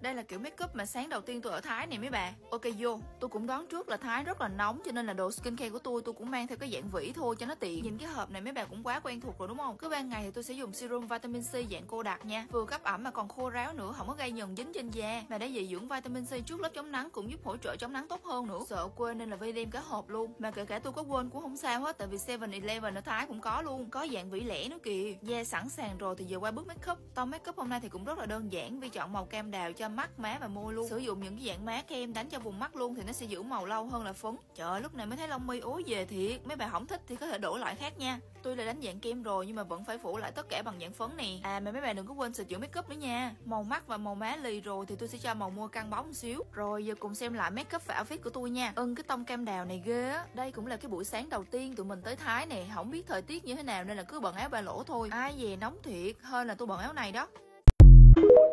Đây là kiểu make up mà sáng đầu tiên tôi ở Thái này mấy bà Ok vô Tôi cũng đoán trước là Thái rất là nóng Cho nên là đồ skincare của tôi tôi cũng mang theo cái dạng vỉ thôi cho nó tiện Nhìn cái hộp này mấy bà cũng quá quen thuộc rồi đúng không Cứ ban ngày thì tôi sẽ dùng serum vitamin C dạng cô đặc nha Vừa cấp ẩm mà còn khô ráo nữa Không có gây nhờn dính trên da Mà để dị dưỡng vitamin C trước lớp chống nắng Cũng giúp hỗ trợ chống nắng tốt hơn nữa Sợ quên nên là Vi đem cái hộp luôn Mà kể cả tôi có quên cũng không sao hết Tại vì 7-Eleven ở Thái cũng có luôn Có dạng vỉ lẻ nữa kìa Da sẵn sàng rồi thì giờ qua bước make up Tông make up hôm nay thì cũng rất là đơn giản Vi chọn màu cam đào cho mắt má và môi luôn sử dụng những cái dạng má kem đánh cho vùng mắt luôn thì nó sẽ giữ màu lâu hơn là phấn trời lúc này mới thấy lông mi ối về thiệt mấy bạn không thích thì có thể đổi loại khác nha Tôi là đánh dạng kem rồi nhưng mà vẫn phải phủ lại tất cả bằng dạng phấn này À mà mấy bạn đừng có quên sửa chữa makeup nữa nha Màu mắt và màu má lì rồi thì tôi sẽ cho màu mua căng bóng một xíu Rồi giờ cùng xem lại makeup up và outfit của tôi nha Ưng ừ, cái tông cam đào này ghê á Đây cũng là cái buổi sáng đầu tiên tụi mình tới Thái nè Không biết thời tiết như thế nào nên là cứ bận áo ba lỗ thôi Ai về nóng thiệt hơn là tôi bận áo này đó